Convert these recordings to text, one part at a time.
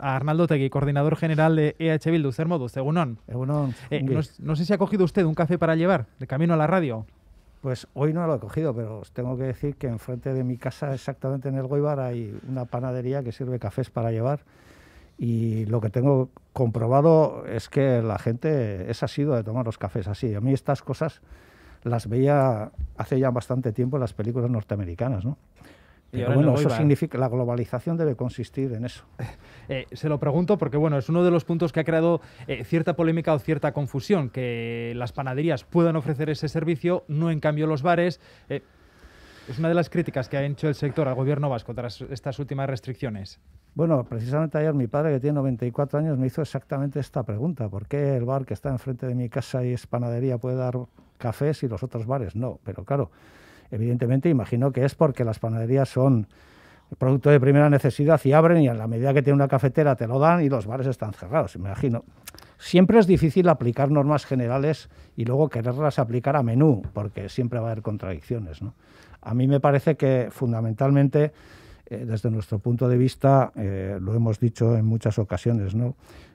a Arnaldo Tegui, coordinador general de e EH Bildu. egunon. no, sé si ha cogido usted un café para llevar, de camino a la radio. Pues hoy no lo he cogido, pero os tengo que decir que enfrente de mi casa, exactamente en el Goibar, hay una panadería que sirve cafés para llevar. Y lo que tengo comprobado es que la gente es sido de tomar los cafés así. A mí estas cosas las veía hace ya bastante tiempo en las películas norteamericanas, ¿no? bueno, eso significa que la globalización debe consistir en eso. Eh, se lo pregunto porque bueno, es uno de los puntos que ha creado eh, cierta polémica o cierta confusión, que las panaderías puedan ofrecer ese servicio, no en cambio los bares. Eh, es una de las críticas que ha hecho el sector al gobierno vasco tras estas últimas restricciones. Bueno, precisamente ayer mi padre, que tiene 94 años, me hizo exactamente esta pregunta. ¿Por qué el bar que está enfrente de mi casa y es panadería puede dar cafés y los otros bares no? Pero claro, Evidentemente, imagino que es porque las panaderías son producto de primera necesidad y abren y en la medida que tiene una cafetera te lo dan y los bares están cerrados, imagino. Siempre es difícil aplicar normas generales y luego quererlas aplicar a menú, porque siempre va a haber contradicciones. A mí me parece que fundamentalmente, eh, desde nuestro punto de vista, eh, lo hemos dicho en muchas ocasiones,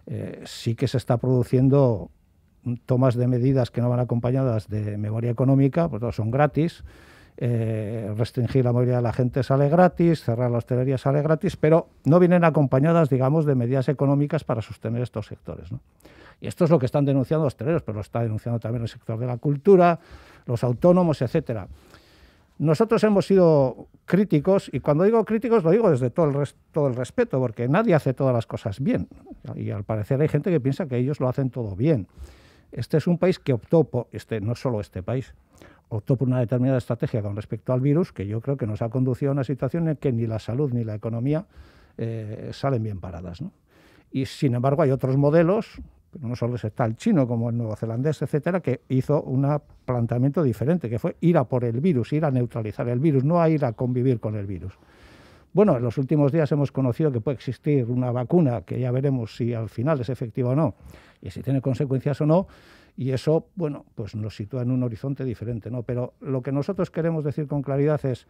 eh, sí que se está produciendo tomas de medidas que no van acompañadas de memoria económica, pues son gratis eh, restringir la movilidad de la gente sale gratis, cerrar la hostelería sale gratis, pero no vienen acompañadas, digamos, de medidas económicas para sostener estos sectores. Y esto es lo que están denunciando los hosteleros, pero lo está denunciando también el sector de la cultura, los autónomos, etcétera. Nosotros hemos sido críticos, y cuando digo críticos lo digo desde todo el, todo el respeto, porque nadie hace todas las cosas bien. Y al parecer hay gente que piensa que ellos lo hacen todo bien. Este es un país que optó por, este, no solo este país, optó por una determinada estrategia con respecto al virus que yo creo que nos ha conducido a una situación en que ni la salud ni la economía eh, salen bien paradas. Y sin embargo hay otros modelos, pero no solo está el chino como el neozelandés, etcétera, que hizo un planteamiento diferente, que fue ir a por el virus, ir a neutralizar el virus, no a ir a convivir con el virus. Bueno, en los últimos días hemos conocido que puede existir una vacuna, que ya veremos si al final es efectiva o no, y si tiene consecuencias o no, y eso, bueno, pues nos sitúa en un horizonte diferente, ¿no? Pero lo que nosotros queremos decir con claridad es,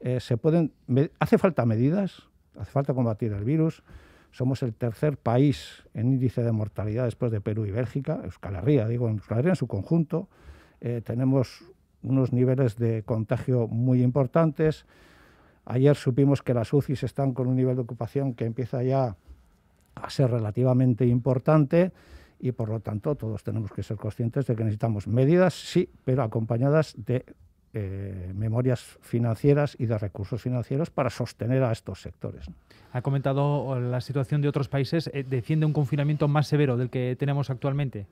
eh, se pueden, hace falta medidas, hace falta combatir el virus. Somos el tercer país en índice de mortalidad después de Perú y Bélgica, Euskal Herria, digo, Euskal en su conjunto. Eh, tenemos unos niveles de contagio muy importantes. Ayer supimos que las UCIs están con un nivel de ocupación que empieza ya a ser relativamente importante y por lo tanto todos tenemos que ser conscientes de que necesitamos medidas, sí, pero acompañadas de eh, memorias financieras y de recursos financieros para sostener a estos sectores. Ha comentado eh, la situación de otros países. Eh, ¿Defiende un confinamiento más severo del que tenemos actualmente?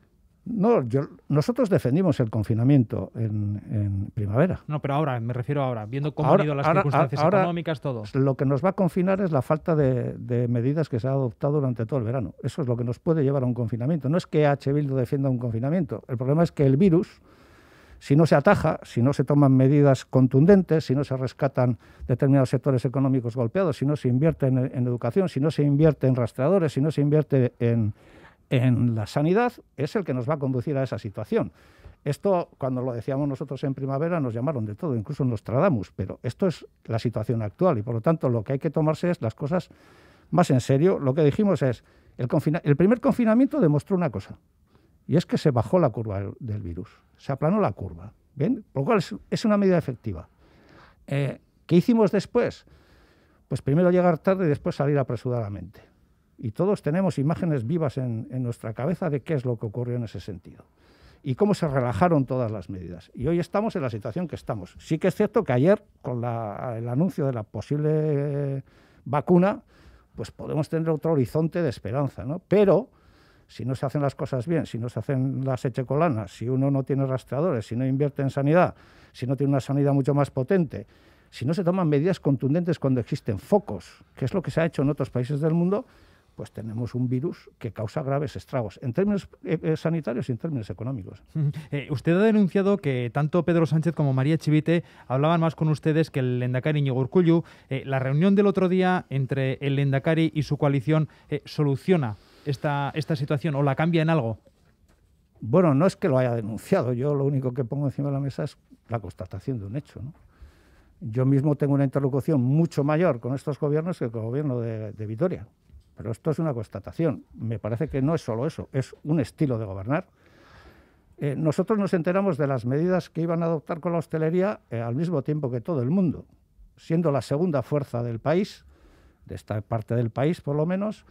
No, nosotros defendimos el confinamiento en, primavera. No, pero ahora, me refiero ahora, viendo cómo han ido las circunstancias económicas, todo. Lo que nos va a confinar es la falta de, medidas que se ha adoptado durante todo el verano. Eso es lo que nos puede llevar a un confinamiento. No es que H. Bildu defienda un confinamiento. El problema es que el virus, si no se ataja, si no se toman medidas contundentes, si no se rescatan determinados sectores económicos golpeados, si no se invierte en, en educación, si no se invierte en rastreadores, si no se invierte en en la sanidad es el que nos va a conducir a esa situación. Esto, cuando lo decíamos nosotros en primavera, nos llamaron de todo, incluso nos Nostradamus, pero esto es la situación actual y por lo tanto lo que hay que tomarse es las cosas más en serio. Lo que dijimos es, el, primer confinamiento demostró una cosa, y es que se bajó la curva del, virus, se aplanó la curva, ¿bien? Por lo cual es, una medida efectiva. Eh, ¿Qué hicimos después? Pues primero llegar tarde y después salir apresuradamente. Y todos tenemos imágenes vivas en, nuestra cabeza de qué es lo que ocurrió en ese sentido y cómo se relajaron todas las medidas. Y hoy estamos en la situación que estamos. Sí que es cierto que ayer, con el anuncio de la posible vacuna, pues podemos tener otro horizonte de esperanza, ¿no? Pero si no se hacen las cosas bien, si no se hacen las echecolanas, si uno no tiene rastreadores, si no invierte en sanidad, si no tiene una sanidad mucho más potente, si no se toman medidas contundentes cuando existen focos, que es lo que se ha hecho en otros países del mundo, pues tenemos un virus que causa graves estragos, en términos eh, eh, sanitarios y en términos económicos. Eh, usted ha denunciado que tanto Pedro Sánchez como María Chivite hablaban más con ustedes que el Lendakari Íñigo la reunión del otro día entre el Lendakari y su coalición soluciona esta, situación o la cambia en algo. Bueno, no es que lo haya denunciado, yo lo único que pongo encima de la mesa es la constatación de un hecho. Yo mismo tengo una interlocución mucho mayor con estos gobiernos que con el gobierno de Vitoria. Pero esto es una constatación. Me parece que no es solo eso, es un estilo de gobernar. Eh, nosotros nos enteramos de las medidas que iban a adoptar con la hostelería eh, al mismo tiempo que todo el mundo, siendo la segunda fuerza del país, de esta parte del país por lo menos,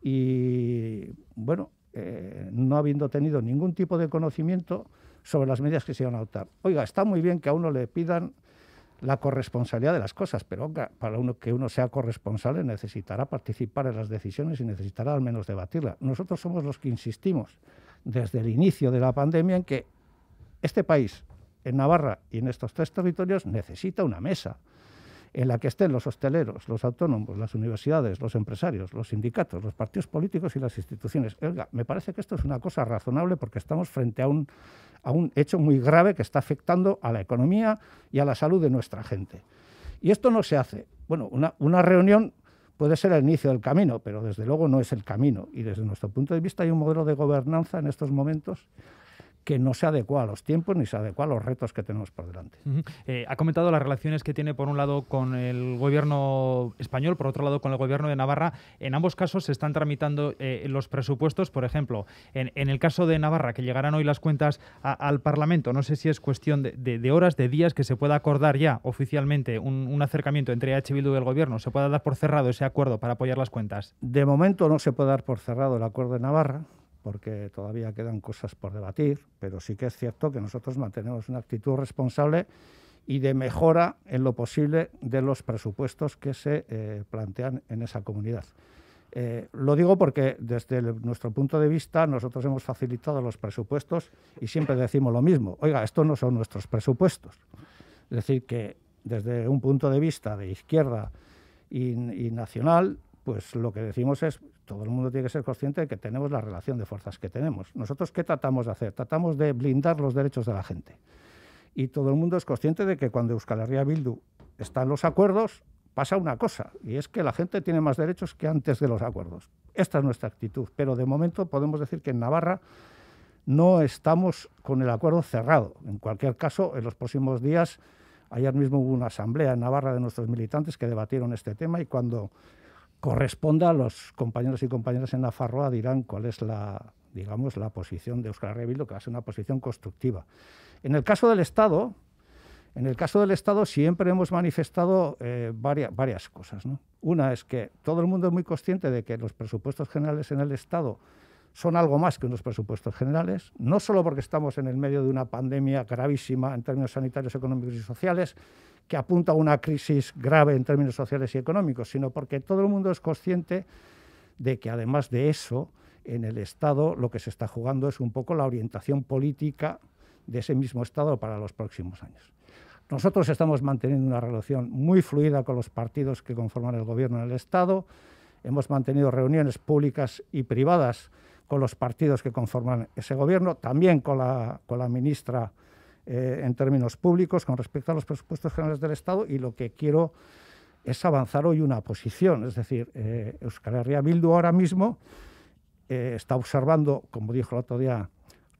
y bueno, eh, no habiendo tenido ningún tipo de conocimiento sobre las medidas que se iban a adoptar. Oiga, está muy bien que a uno le pidan la corresponsabilidad de las cosas, pero para uno, que uno sea corresponsable necesitará participar en las decisiones y necesitará al menos debatirla. Nosotros somos los que insistimos desde el inicio de la pandemia en que este país, en Navarra y en estos tres territorios, necesita una mesa en la que estén los hosteleros, los autónomos, las universidades, los empresarios, los sindicatos, los partidos políticos y las instituciones. Elga, me parece que esto es una cosa razonable porque estamos frente a un, hecho muy grave que está afectando a la economía y a la salud de nuestra gente. Y esto no se hace. Bueno, una, una reunión puede ser el inicio del camino, pero desde luego no es el camino. Y desde nuestro punto de vista hay un modelo de gobernanza en estos momentos que no se adecua a los tiempos ni se adecua a los retos que tenemos por delante. Eh, ha comentado las relaciones que tiene, por un lado, con el gobierno español, por otro lado, con el gobierno de Navarra. En ambos casos se están tramitando eh, los presupuestos, por ejemplo, en, el caso de Navarra, que llegarán hoy las cuentas al Parlamento. No sé si es cuestión de, horas, de días, que se pueda acordar ya oficialmente un, acercamiento entre EH Bildu y el gobierno. ¿Se pueda dar por cerrado ese acuerdo para apoyar las cuentas? De momento no se puede dar por cerrado el acuerdo de Navarra porque todavía quedan cosas por debatir, pero sí que es cierto que nosotros mantenemos una actitud responsable y de mejora en lo posible de los presupuestos que se eh, plantean en esa comunidad. Eh, lo digo porque desde nuestro punto de vista nosotros hemos facilitado los presupuestos y siempre decimos lo mismo, oiga, estos no son nuestros presupuestos. Es decir, que desde un punto de vista de izquierda y nacional, pues lo que decimos es, todo el mundo tiene que ser consciente de que tenemos la relación de fuerzas que tenemos. Nosotros, ¿qué tratamos de hacer? Tratamos de blindar los derechos de la gente. Y todo el mundo es consciente de que cuando Euskal Herria Bildu están los acuerdos, pasa una cosa, y es que la gente tiene más derechos que antes de los acuerdos. Esta es nuestra actitud, pero de momento podemos decir que en Navarra no estamos con el acuerdo cerrado. En cualquier caso, en los próximos días, ayer mismo hubo una asamblea en Navarra de nuestros militantes que debatieron este tema y cuando corresponda a los compañeros y compañeras en la farroa dirán cuál es la, digamos, la posición de Euskal Revillo, que va a ser una posición constructiva. En el caso del Estado, en el caso del Estado siempre hemos manifestado eh, varias, varias, cosas. Una es que todo el mundo es muy consciente de que los presupuestos generales en el Estado son algo más que unos presupuestos generales, no solo porque estamos en el medio de una pandemia gravísima en términos sanitarios, económicos y sociales, que apunta a una crisis grave en términos sociales y económicos, sino porque todo el mundo es consciente de que además de eso, en el Estado lo que se está jugando es un poco la orientación política de ese mismo Estado para los próximos años. Nosotros estamos manteniendo una relación muy fluida con los partidos que conforman el gobierno en el Estado. Hemos mantenido reuniones públicas y privadas con los partidos que conforman ese gobierno, también con la, con la ministra eh, en términos públicos con respecto a los presupuestos generales del Estado y lo que quiero es avanzar hoy una posición. Es decir, eh, Euskal Herria Bildu ahora mismo eh, está observando, como dijo el otro día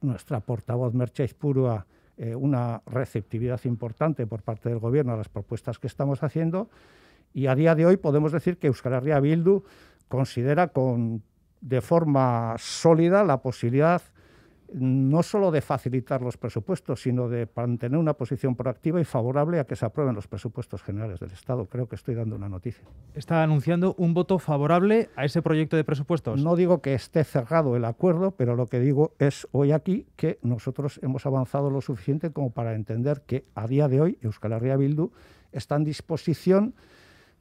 nuestra portavoz Merche Purua, eh, una receptividad importante por parte del Gobierno a las propuestas que estamos haciendo. Y a día de hoy podemos decir que Euskal Herria Bildu considera con de forma sólida la posibilidad no solo de facilitar los presupuestos, sino de mantener una posición proactiva y favorable a que se aprueben los presupuestos generales del Estado. Creo que estoy dando una noticia. ¿Está anunciando un voto favorable a ese proyecto de presupuestos? No digo que esté cerrado el acuerdo, pero lo que digo es hoy aquí que nosotros hemos avanzado lo suficiente como para entender que a día de hoy Euskal Herria Bildu está en disposición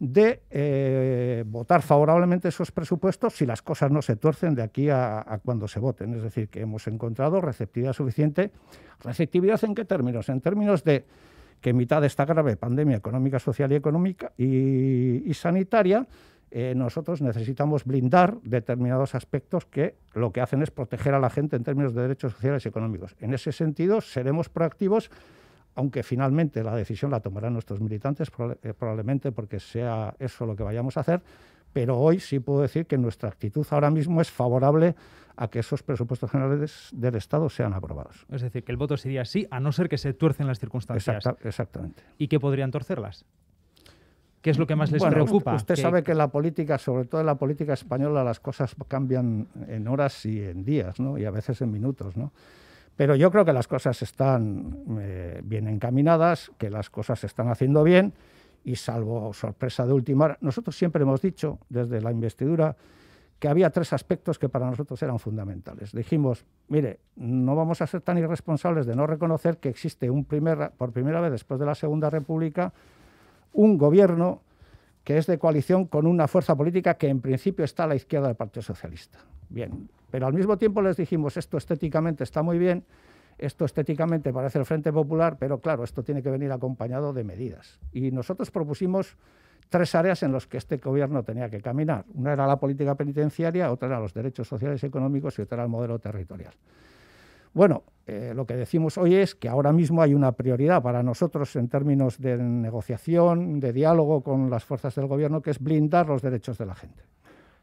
de eh, votar favorablemente esos presupuestos si las cosas no se tuercen de aquí a, cuando se voten. Es decir, que hemos encontrado receptividad suficiente. ¿Receptividad en qué términos? En términos de que en mitad de esta grave pandemia económica, social y económica y, sanitaria, eh, nosotros necesitamos blindar determinados aspectos que lo que hacen es proteger a la gente en términos de derechos sociales y económicos. En ese sentido, seremos proactivos aunque finalmente la decisión la tomarán nuestros militantes, eh, probablemente porque sea eso lo que vayamos a hacer, pero hoy sí puedo decir que nuestra actitud ahora mismo es favorable a que esos presupuestos generales del Estado sean aprobados. Es decir, que el voto sería sí, a no ser que se tuercen las circunstancias. exactamente. ¿Y qué podrían torcerlas? ¿Qué es lo que más les preocupa? Usted, sabe que la política, sobre todo en la política española, las cosas cambian en horas y en días, ¿no? Y a veces en minutos, ¿no? Pero yo creo que las cosas están eh, bien encaminadas, que las cosas se están haciendo bien y salvo sorpresa de última hora, nosotros siempre hemos dicho desde la investidura que había tres aspectos que para nosotros eran fundamentales. Dijimos, mire, no vamos a ser tan irresponsables de no reconocer que existe un primer, por primera vez después de la Segunda República un gobierno que es de coalición con una fuerza política que en principio está a la izquierda del Partido Socialista. Bien, pero al mismo tiempo les dijimos, esto estéticamente está muy bien, esto estéticamente parece el Frente Popular, pero claro, esto tiene que venir acompañado de medidas. Y nosotros propusimos tres áreas en las que este gobierno tenía que caminar. Una era la política penitenciaria, otra era los derechos sociales y económicos y otra era el modelo territorial. Bueno, eh, lo que decimos hoy es que ahora mismo hay una prioridad para nosotros en términos de negociación, de diálogo con las fuerzas del gobierno, que es blindar los derechos de la gente.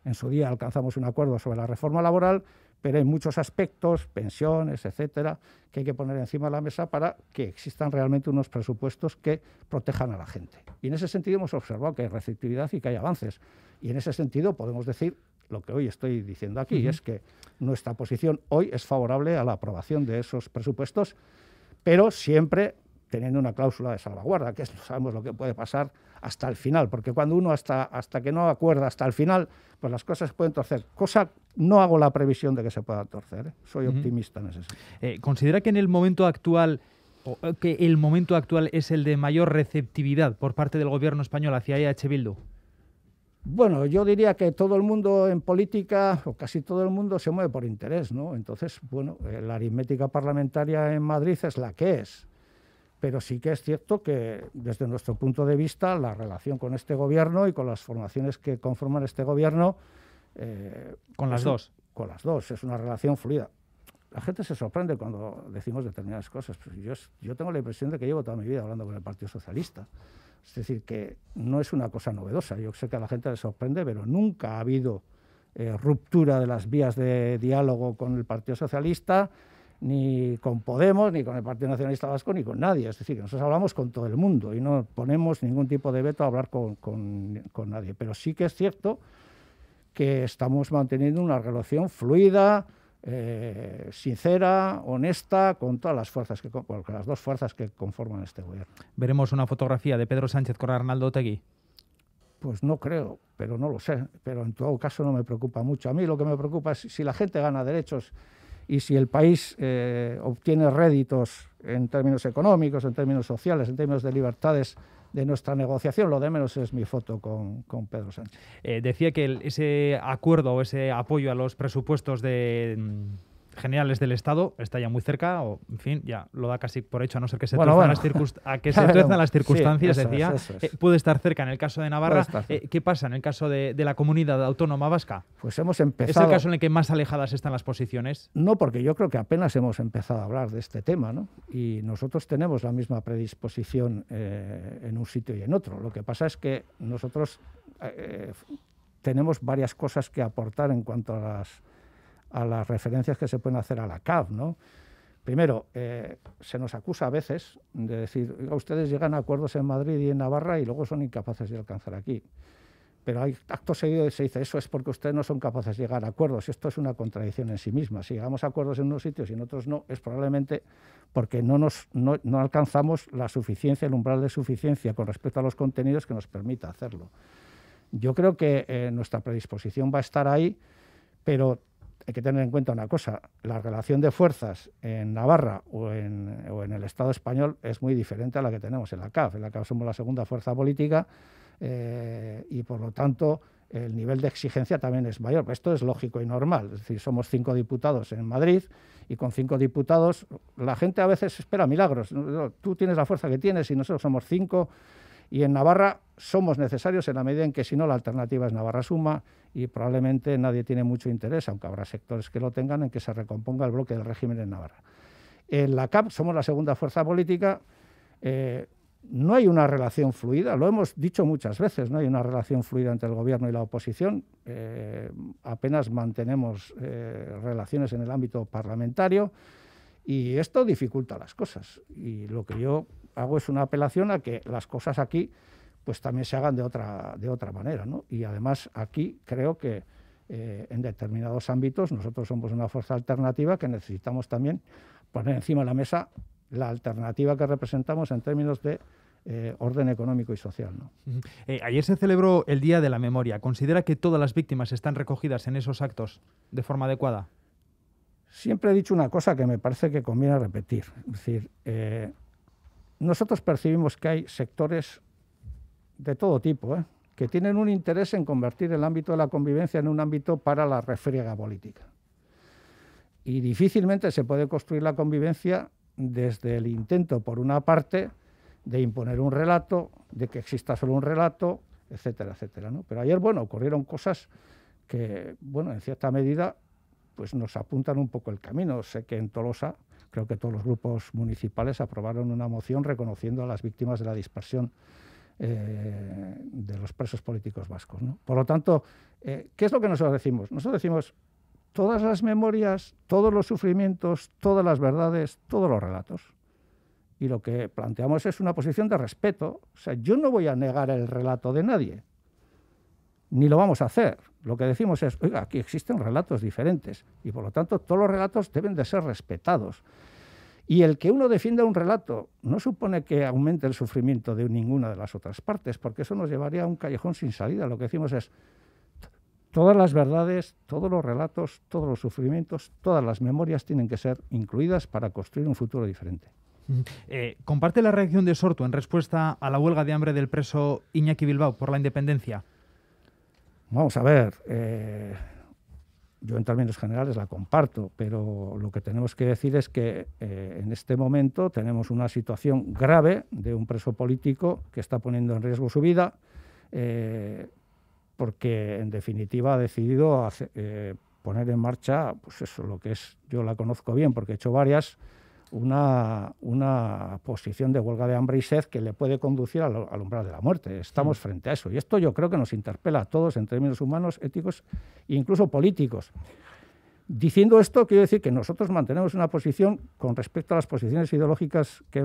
En su día alcanzamos un acuerdo sobre la reforma laboral, pero hay muchos aspectos, pensiones, etcétera, que hay que poner encima de la mesa para que existan realmente unos presupuestos que protejan a la gente. Y en ese sentido hemos observado que hay receptividad y que hay avances. Y en ese sentido podemos decir lo que hoy estoy diciendo aquí, es que nuestra posición hoy es favorable a la aprobación de esos presupuestos, pero siempre teniendo una cláusula de salvaguarda, que sabemos lo que puede pasar hasta el final, porque cuando uno hasta, hasta que no acuerda hasta el final, pues las cosas pueden torcer. Cosa, no hago la previsión de que se pueda torcer, ¿eh? soy optimista en ese sentido. Eh, ¿Considera que en el momento actual o, eh, que el momento actual es el de mayor receptividad por parte del gobierno español hacia EH Bildu? Bueno, yo diría que todo el mundo en política, o casi todo el mundo, se mueve por interés, ¿no? Entonces, bueno, la aritmética parlamentaria en Madrid es la que es. Pero sí que es cierto que desde nuestro punto de vista la relación con este gobierno y con las formaciones que conforman este gobierno... Eh, con las dos. Con las dos, es una relación fluida. La gente se sorprende cuando decimos determinadas cosas, pues yo, yo tengo la impresión de que llevo toda mi vida hablando con el Partido Socialista. Es decir, que no es una cosa novedosa. Yo sé que a la gente le sorprende, pero nunca ha habido eh, ruptura de las vías de diálogo con el Partido Socialista ni con Podemos, ni con el Partido Nacionalista Vasco, ni con nadie. Es decir, que nosotros hablamos con todo el mundo y no ponemos ningún tipo de veto a hablar con, nadie. Pero sí que es cierto que estamos manteniendo una relación fluida, eh, sincera, honesta, con todas las fuerzas, que, con las dos fuerzas que conforman este gobierno. ¿Veremos una fotografía de Pedro Sánchez con Arnaldo Otegui? Pues no creo, pero no lo sé. Pero en todo caso no me preocupa mucho. A mí lo que me preocupa es si la gente gana derechos y si el país eh, obtiene réditos en términos económicos, en términos sociales, en términos de libertades de nuestra negociación, lo de menos es mi foto con, Pedro Sánchez. Eh, decía que ese acuerdo o ese apoyo a los presupuestos de generales del Estado está ya muy cerca, o en fin, ya lo da casi por hecho, a no ser que se bueno, las, las circunstancias, decía. Eh, puede estar cerca en el caso de Navarra. Eh, ¿Qué pasa en el caso de, la comunidad autónoma vasca? Pues hemos empezado. ¿Es el caso en el que más alejadas están las posiciones? No, porque yo creo que apenas hemos empezado a hablar de este tema, ¿no? Y nosotros tenemos la misma predisposición eh, en un sitio y en otro. Lo que pasa es que nosotros tenemos varias cosas que aportar en cuanto a las a las referencias que se pueden hacer a la CAF, ¿no? Primero, eh, se nos acusa a veces de decir, ustedes llegan a acuerdos en Madrid y en Navarra y luego son incapaces de alcanzar aquí. Pero hay acto seguido se dice, eso es porque ustedes no son capaces de llegar a acuerdos. Esto es una contradicción en sí misma. Si llegamos a acuerdos en unos sitios y en otros no, es probablemente porque no, nos, alcanzamos la suficiencia, el umbral de suficiencia con respecto a los contenidos que nos permita hacerlo. Yo creo que eh, nuestra predisposición va a estar ahí, pero hay que tener en cuenta una cosa, la relación de fuerzas en Navarra o en, el Estado español es muy diferente a la que tenemos en la CAF. En la CAF somos la segunda fuerza política eh, y por lo tanto el nivel de exigencia también es mayor. Esto es lógico y normal. Es decir, somos cinco diputados en Madrid y con cinco diputados la gente a veces espera milagros. Tú tienes la fuerza que tienes y nosotros somos cinco. Y en Navarra somos necesarios en la medida en que si no la alternativa es Navarra Suma y probablemente nadie tiene mucho interés, aunque habrá sectores que lo tengan, en que se recomponga el bloque del régimen en Navarra. En la CAP somos la segunda fuerza política. Eh, no hay una relación fluida, lo hemos dicho muchas veces, no hay una relación fluida entre el gobierno y la oposición. Eh, apenas mantenemos eh, relaciones en el ámbito parlamentario y esto dificulta las cosas. Y lo que yo hago es una apelación a que las cosas aquí pues también se hagan de otra, de otra manera. Y además aquí creo que eh, en determinados ámbitos nosotros somos una fuerza alternativa que necesitamos también poner encima de la mesa la alternativa que representamos en términos de eh, orden económico y social. Eh, ayer se celebró el Día de la Memoria. ¿Considera que todas las víctimas están recogidas en esos actos de forma adecuada? Siempre he dicho una cosa que me parece que conviene repetir. Es decir, nosotros percibimos que hay sectores de todo tipo, ¿eh? que tienen un interés en convertir el ámbito de la convivencia en un ámbito para la refriega política. Y difícilmente se puede construir la convivencia desde el intento, por una parte, de imponer un relato, de que exista solo un relato, etcétera, etcétera. Pero ayer, bueno, ocurrieron cosas que, bueno, en cierta medida, pues nos apuntan un poco el camino. Sé que en Tolosa creo que todos los grupos municipales aprobaron una moción reconociendo a las víctimas de la dispersión eh, de los presos políticos vascos. Por lo tanto, eh, ¿qué es lo que nosotros decimos? Nosotros decimos todas las memorias, todos los sufrimientos, todas las verdades, todos los relatos. Y lo que planteamos es una posición de respeto. O sea, yo no voy a negar el relato de nadie, ni lo vamos a hacer. Lo que decimos es, oiga, aquí existen relatos diferentes y por lo tanto todos los relatos deben de ser respetados. Y el que uno defienda un relato no supone que aumente el sufrimiento de ninguna de las otras partes, porque eso nos llevaría a un callejón sin salida. Lo que decimos es, todas las verdades, todos los relatos, todos los sufrimientos, todas las memorias tienen que ser incluidas para construir un futuro diferente. Mm. Eh, comparte la reacción de Sorto en respuesta a la huelga de hambre del preso Iñaki Bilbao por la independencia. Vamos a ver, eh, yo en términos generales la comparto, pero lo que tenemos que decir es que eh, en este momento tenemos una situación grave de un preso político que está poniendo en riesgo su vida eh, porque en definitiva ha decidido poner en marcha, pues eso, lo que es, yo la conozco bien porque he hecho varias, una, posición de huelga de hambre y sed que le puede conducir al, umbral de la muerte. Estamos frente a eso. Y esto yo creo que nos interpela a todos en términos humanos, éticos e incluso políticos. Diciendo esto, quiero decir que nosotros mantenemos una posición con respecto a las posiciones ideológicas que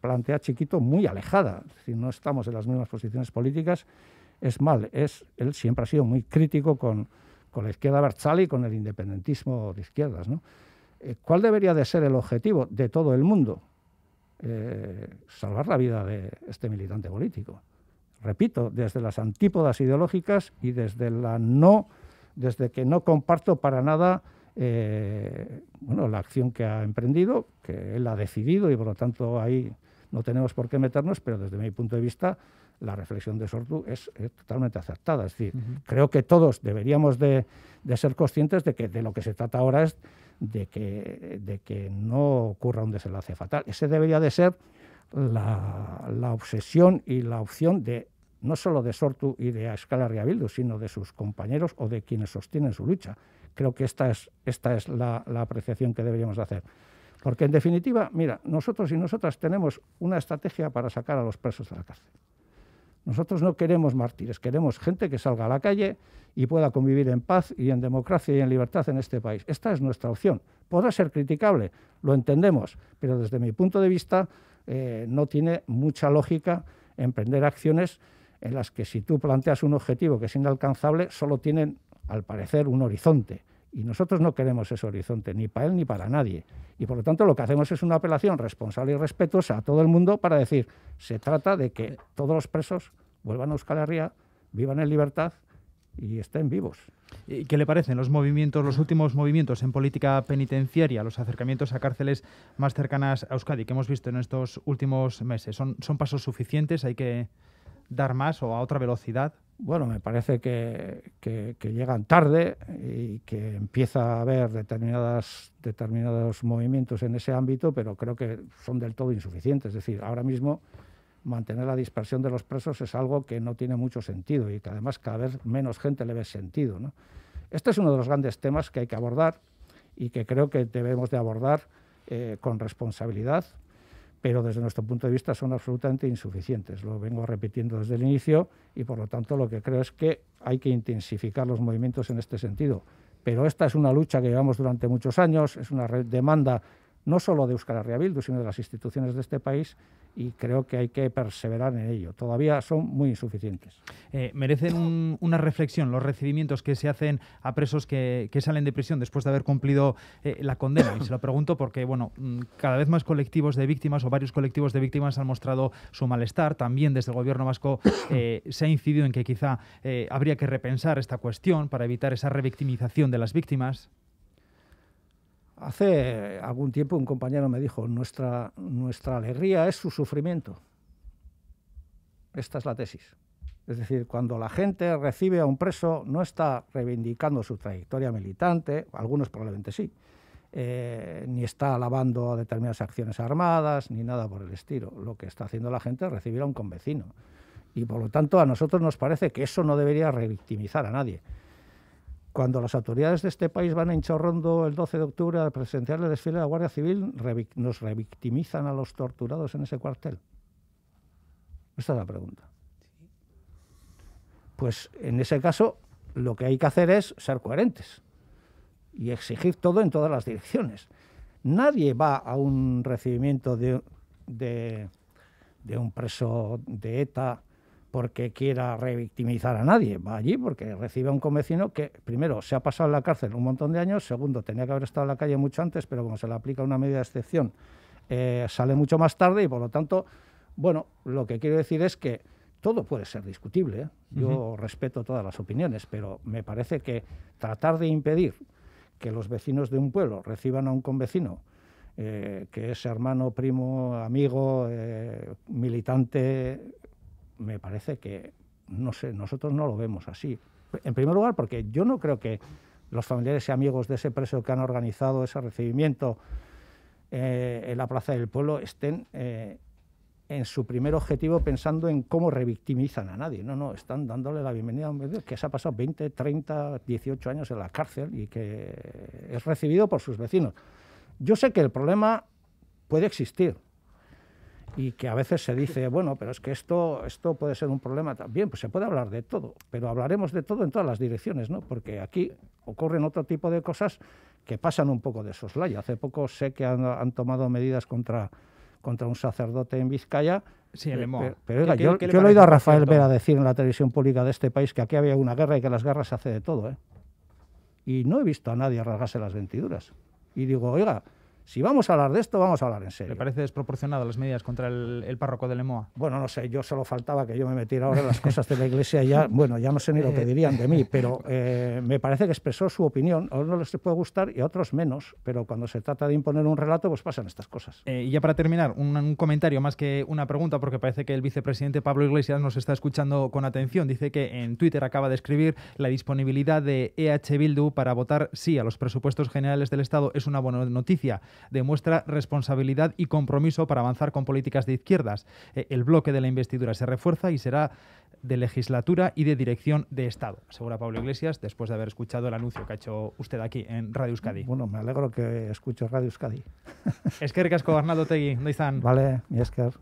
plantea Chiquito muy alejada. Si no estamos en las mismas posiciones políticas, es mal. él siempre ha sido muy crítico con, la izquierda Berzali y con el independentismo de izquierdas. Eh, ¿Cuál debería de ser el objetivo de todo el mundo? Eh, salvar la vida de este militante político. Repito, desde las antípodas ideológicas y desde la no, desde que no comparto para nada eh, la acción que ha emprendido, que él ha decidido y por lo tanto ahí no tenemos por qué meternos, pero desde mi punto de vista la reflexión de Sortu es, totalmente acertada. Es decir, creo que todos deberíamos de ser conscientes de que de lo que se trata ahora es de que, no ocurra un desenlace fatal. Ese debería de ser la, obsesión y la opción de no solo de Sortu y de Escala Riabildo, sino de sus compañeros o de quienes sostienen su lucha. Creo que esta es, la, la apreciación que deberíamos de hacer. Porque en definitiva, mira, nosotros y nosotras tenemos una estrategia para sacar a los presos de la cárcel. Nosotros no queremos mártires, queremos gente que salga a la calle y pueda convivir en paz y en democracia y en libertad en este país. Esta es nuestra opción. Podrá ser criticable, lo entendemos, pero desde mi punto de vista eh, no tiene mucha lógica emprender acciones en las que si tú planteas un objetivo que es inalcanzable, solo tienen, al parecer, un horizonte. Y nosotros no queremos ese horizonte, ni para él ni para nadie. Y por lo tanto lo que hacemos es una apelación responsable y respetuosa a todo el mundo para decir, se trata de que todos los presos vuelvan a Euskal Herria, vivan en libertad y estén vivos. ¿Y ¿Qué le parecen los movimientos, los últimos movimientos en política penitenciaria, los acercamientos a cárceles más cercanas a Euskadi que hemos visto en estos últimos meses? ¿Son, son pasos suficientes? ¿Hay que dar más o a otra velocidad? Bueno, me parece que, llegan tarde y que empieza a haber determinadas, determinados movimientos en ese ámbito, pero creo que son del todo insuficientes. Es decir, ahora mismo mantener la dispersión de los presos es algo que no tiene mucho sentido y que además cada vez menos gente le ve sentido. Este es uno de los grandes temas que hay que abordar y que creo que debemos de abordar eh, con responsabilidad, pero desde nuestro punto de vista son absolutamente insuficientes. Lo vengo repitiendo desde el inicio y por lo tanto lo que creo es que hay que intensificar los movimientos en este sentido. Pero esta es una lucha que llevamos durante muchos años, es una demanda no solo de Euskal Herria sino de las instituciones de este país y creo que hay que perseverar en ello. Todavía son muy insuficientes. Eh, merecen una reflexión los recibimientos que se hacen a presos que, salen de prisión después de haber cumplido eh, la condena. Y se lo pregunto porque, bueno, mm, cada vez más colectivos de víctimas o varios colectivos de víctimas han mostrado su malestar. También desde el gobierno vasco eh, se ha incidido en que quizá habría que repensar esta cuestión para evitar esa revictimización de las víctimas. Hace algún tiempo un compañero me dijo, nuestra, alegría es su sufrimiento. Esta es la tesis. Es decir, cuando la gente recibe a un preso, no está reivindicando su trayectoria militante, algunos probablemente sí, eh, ni está alabando determinadas acciones armadas, ni nada por el estilo. Lo que está haciendo la gente es recibir a un convecino. Y por lo tanto, a nosotros nos parece que eso no debería revictimizar a nadie. Cuando las autoridades de este país van a hinchorrondo el 12 de octubre a presenciar el desfile de la Guardia Civil, nos revictimizan a los torturados en ese cuartel. Esta es la pregunta. Pues en ese caso, lo que hay que hacer es ser coherentes y exigir todo en todas las direcciones. Nadie va a un recibimiento de un preso de ETA porque quiera revictimizar a nadie, va allí porque recibe a un convecino que, primero, se ha pasado en la cárcel un montón de años, segundo, tenía que haber estado en la calle mucho antes, pero como se le aplica una medida de excepción, eh, sale mucho más tarde y, por lo tanto, bueno, lo que quiero decir es que todo puede ser discutible, ¿eh? yo respeto todas las opiniones, pero me parece que tratar de impedir que los vecinos de un pueblo reciban a un convecino, eh, que es hermano, primo, amigo, militante, me parece que, no sé, nosotros no lo vemos así. En primer lugar, porque yo no creo que los familiares y amigos de ese preso que han organizado ese recibimiento eh, en la Plaza del Pueblo estén eh, en su primer objetivo pensando en cómo revictimizan a nadie. No, no, están dándole la bienvenida a un que se ha pasado 20, 30, 18 años en la cárcel y que es recibido por sus vecinos. Yo sé que el problema puede existir, y que a veces se dice, bueno, pero es que esto, esto puede ser un problema también, pues se puede hablar de todo, pero hablaremos de todo en todas las direcciones, ¿no? Porque aquí ocurren otro tipo de cosas que pasan un poco de soslayo. Hace poco sé que han, tomado medidas contra, contra un sacerdote en Vizcaya. Sí, el Pero, pero yo, he oído a Rafael Vera decir en la televisión pública de este país que aquí había una guerra y que las guerras se hace de todo, ¿eh? Y no he visto a nadie rasgarse las ventiduras. Y digo, oiga, si vamos a hablar de esto, vamos a hablar en serio. ¿Le parece desproporcionado las medidas contra el, párroco de Lemoa? Bueno, no sé, yo solo faltaba que yo me metiera ahora en las cosas de la iglesia ya, bueno, ya no sé ni lo que eh, dirían de mí, pero eh, me parece que expresó su opinión. A unos les puede gustar y a otros menos, pero cuando se trata de imponer un relato, pues pasan estas cosas. Eh, y ya para terminar, un, un comentario más que una pregunta, porque parece que el vicepresidente Pablo Iglesias nos está escuchando con atención. Dice que en Twitter acaba de escribir la disponibilidad de EH Bildu para votar sí a los presupuestos generales del Estado es una buena noticia demuestra responsabilidad y compromiso para avanzar con políticas de izquierdas. Eh, el bloque de la investidura se refuerza y será de legislatura y de dirección de Estado, asegura Pablo Iglesias después de haber escuchado el anuncio que ha hecho usted aquí en Radio Euskadi. Bueno, me alegro que escucho Radio Euskadi. Esker, Casco, Arnaldo Tegui, ¿dónde están? Vale, mi Esker.